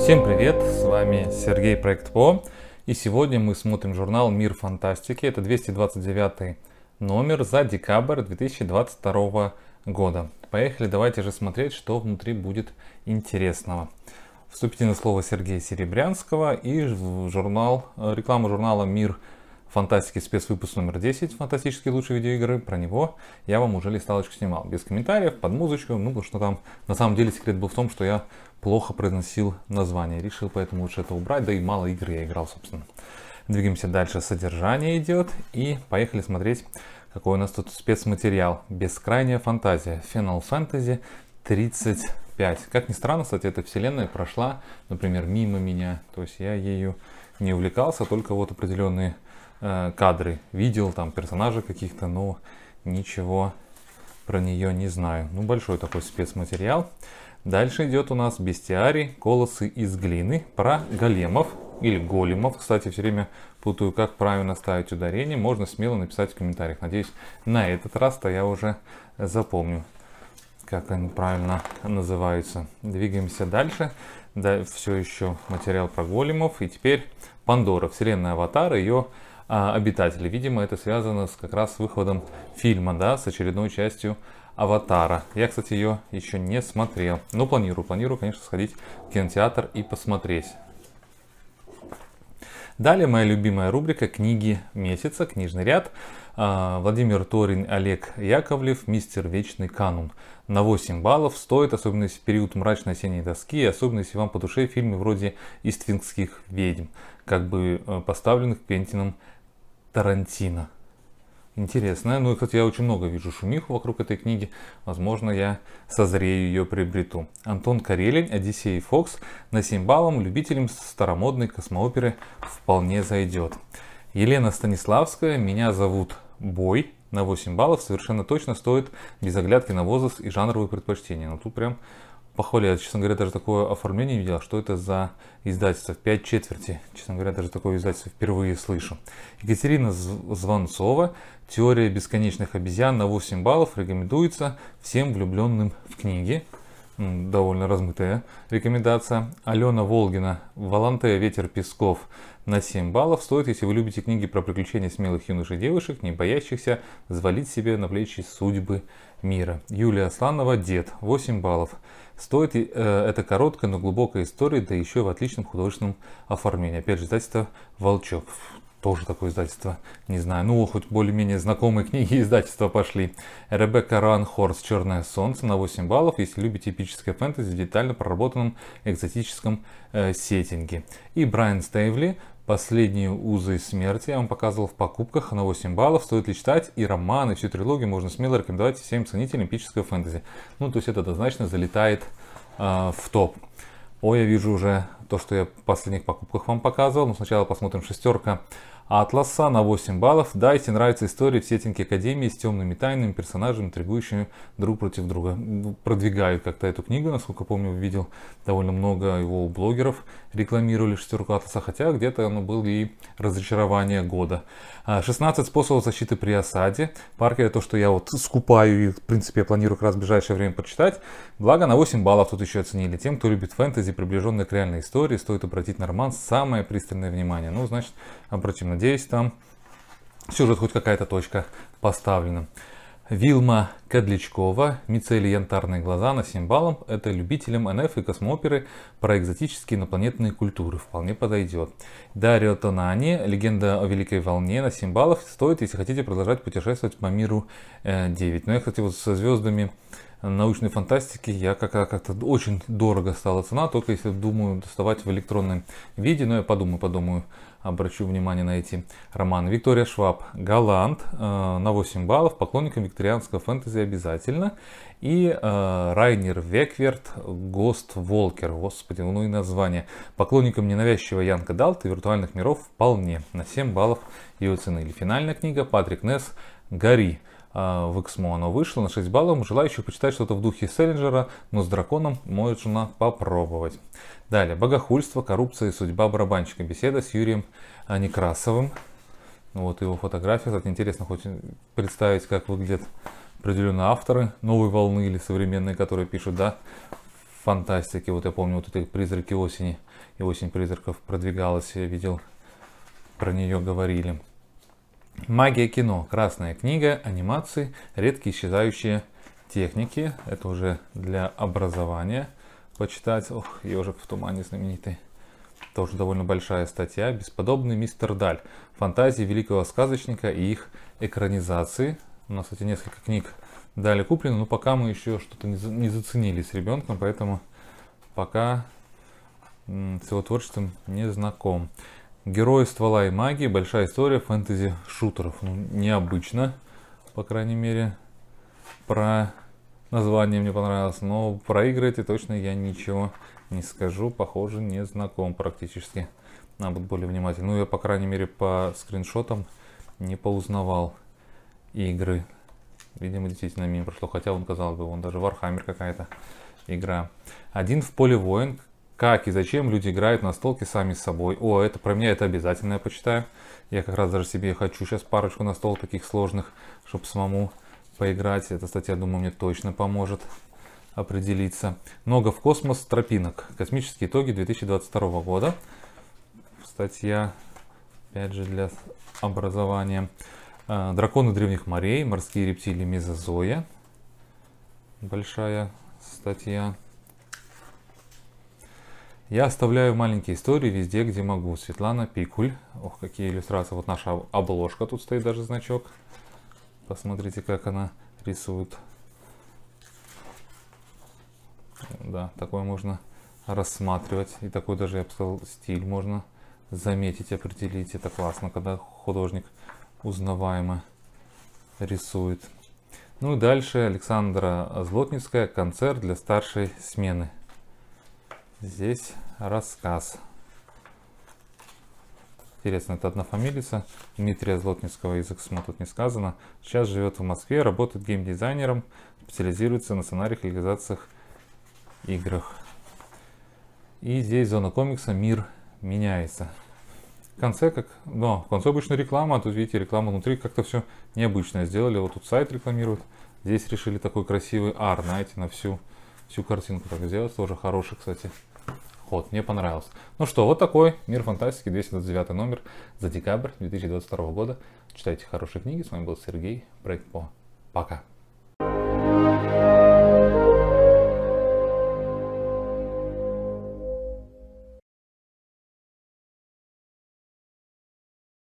Всем привет, с вами Сергей Проект По, и сегодня мы смотрим журнал «Мир фантастики». Это 229 номер за декабрь 2022 года. Поехали, давайте же смотреть, что внутри будет интересного. Вступительное слово Сергея Серебрянского и журнал, э, реклама журнала «Мир фантастики» фантастики спецвыпуск номер 10, фантастические лучшие видеоигры, про него я вам уже листалочку снимал. Без комментариев, под музычку, ну потому что там на самом деле секрет был в том, что я плохо произносил название. Решил поэтому лучше это убрать, да и мало игр я играл, собственно. Двигаемся дальше, содержание идет и поехали смотреть, какой у нас тут спецматериал. Бескрайняя фантазия, Final Fantasy 35. Как ни странно, кстати, эта вселенная прошла, например, мимо меня, то есть я ею не увлекался, только вот определенные Э, кадры видел, там персонажей каких-то, но ничего про нее не знаю. Ну, большой такой спецматериал. Дальше идет у нас бестиарий, колосы из глины, про големов или големов. Кстати, все время путаю, как правильно ставить ударение. Можно смело написать в комментариях. Надеюсь, на этот раз-то я уже запомню, как они правильно называются. Двигаемся дальше. Да, все еще материал про големов. И теперь Пандора, вселенная Аватара, ее а, обитатели. Видимо, это связано с, как раз с выходом фильма, да, с очередной частью «Аватара». Я, кстати, ее еще не смотрел, но планирую, планирую, конечно, сходить в кинотеатр и посмотреть. Далее моя любимая рубрика «Книги месяца», книжный ряд. А, Владимир Торин, Олег Яковлев, «Мистер Вечный Канун». На 8 баллов стоит, особенно если период мрачной осенней доски, особенно если вам по душе фильмы вроде «Иствингских ведьм», как бы э, поставленных Квентином Тарантино. Интересно. Ну, кстати, я очень много вижу шумиху вокруг этой книги. Возможно, я созрею ее приобрету. Антон Карелин, Одиссей Фокс. На 7 баллов, любителям старомодной космооперы вполне зайдет. Елена Станиславская, «Меня зовут Бой» на 8 баллов совершенно точно стоит без оглядки на возраст и жанровые предпочтения. Но ну, тут прям похвалил. Честно говоря, даже такое оформление видел. Что это за издательство? В пять четверти. Честно говоря, даже такое издательство впервые слышу. Екатерина Званцова Теория бесконечных обезьян на 8 баллов рекомендуется всем влюбленным в книги. Довольно размытая рекомендация. Алена Волгина. Волонтея «Ветер песков» на 7 баллов стоит, если вы любите книги про приключения смелых юношей и девушек, не боящихся звалить себе на плечи судьбы мира. Юлия Асланова «Дед» 8 баллов. Стоит э, эта короткая, но глубокая история, да еще в отличном художественном оформлении. Опять же, издательство «Волчок». Тоже такое издательство, не знаю. Ну, хоть более-менее знакомые книги издательства пошли. Ребекка Ранхорс «Черное солнце» на 8 баллов, если любите эпическое фэнтези в детально проработанном экзотическом э, сеттинге. И Брайан Стейвли Последние узы смерти я вам показывал в покупках на 8 баллов. Стоит ли читать и романы, всю трилогию можно смело рекомендовать всем ценителям эпического фэнтези. Ну, то есть это однозначно залетает э, в топ. О, я вижу уже то, что я в последних покупках вам показывал. Но сначала посмотрим шестерка Атласа на 8 баллов. Дайте нравится история в сетинке Академии с темными тайными персонажами, интригующими друг против друга. Продвигают как-то эту книгу, насколько помню, видел довольно много его блогеров рекламировали шестерку Атласа, хотя где-то оно было и разочарование года. 16 а, способов защиты при осаде. Паркер то, что я вот скупаю и, в принципе, я планирую как раз в ближайшее время почитать. Благо на 8 баллов тут еще оценили тем, кто любит фэнтези, приближенные к реальной истории истории стоит обратить на роман самое пристальное внимание. Ну, значит, обратим. Надеюсь, там сюжет хоть какая-то точка поставлена. Вилма Кадличкова, мицели янтарные глаза на 7 это любителям НФ и космооперы про экзотические инопланетные культуры, вполне подойдет. Дарио Тонани, легенда о Великой Волне на 7 стоит, если хотите продолжать путешествовать по миру 9. Э, Но ну, я, кстати, вот со звездами научной фантастики я как-то как очень дорого стала цена, только если думаю доставать в электронном виде, но я подумаю, подумаю, обращу внимание на эти романы. Виктория Шваб, Галант э, на 8 баллов, поклонникам викторианского фэнтези обязательно. И э, Райнер Векверт, Гост Волкер, господи, ну и название. Поклонникам ненавязчивого Янка Далта виртуальных миров вполне на 7 баллов ее цены. Или финальная книга Патрик Несс «Гори». А, в XMO оно вышло на 6 баллов. Желающих почитать что-то в духе Селлинджера, но с драконом можно попробовать. Далее. Богохульство, коррупция и судьба барабанщика. Беседа с Юрием Некрасовым. Вот его фотография. Кстати, интересно хоть представить, как выглядят определенные авторы новой волны или современные, которые пишут, да, фантастики. Вот я помню, вот эти «Призраки осени» и «Осень призраков» продвигалась, я видел, про нее говорили. Магия кино. Красная книга, анимации, редкие исчезающие техники. Это уже для образования почитать. Ох, ежик в тумане знаменитый. Тоже довольно большая статья. Бесподобный мистер Даль. Фантазии великого сказочника и их экранизации. У нас, кстати, несколько книг Дали куплено, но пока мы еще что-то не заценили с ребенком, поэтому пока с его творчеством не знаком. Герои ствола и магии. Большая история фэнтези-шутеров. Ну, необычно, по крайней мере. Про название мне понравилось. Но про игры эти точно я ничего не скажу. Похоже, не знаком практически. Надо быть более внимательным. Ну, я, по крайней мере, по скриншотам не поузнавал игры. Видимо, действительно мимо прошло. Хотя, он казалось бы, он даже Warhammer какая-то игра. Один в поле воин, как и зачем люди играют на столке сами с собой. О, это про меня это обязательно я почитаю. Я как раз даже себе хочу сейчас парочку на стол таких сложных, чтобы самому поиграть. Эта статья, думаю, мне точно поможет определиться. Много в космос тропинок. Космические итоги 2022 года. Статья, опять же, для образования. «Э, драконы древних морей, морские рептилии Мезозоя. Большая статья. Я оставляю маленькие истории везде, где могу. Светлана Пикуль. Ох, какие иллюстрации. Вот наша обложка, тут стоит даже значок. Посмотрите, как она рисует. Да, такое можно рассматривать. И такой даже, я бы сказал, стиль можно заметить, определить. Это классно, когда художник узнаваемо рисует. Ну и дальше Александра Злотницкая. Концерт для старшей смены здесь рассказ. Интересно, это одна фамилия? Дмитрия Злотницкого, язык смо тут не сказано. Сейчас живет в Москве, работает геймдизайнером, специализируется на сценариях, и реализациях, играх. И здесь зона комикса «Мир меняется». В конце, как, но в конце обычно реклама, а тут видите, реклама внутри как-то все необычное сделали. Вот тут сайт рекламирует, здесь решили такой красивый ар, знаете, на всю, всю картинку так сделать, тоже хороший, кстати. Вот, мне понравилось. Ну что, вот такой «Мир фантастики», 229 номер за декабрь 2022 года. Читайте хорошие книги, с вами был Сергей, проект Пока. thank you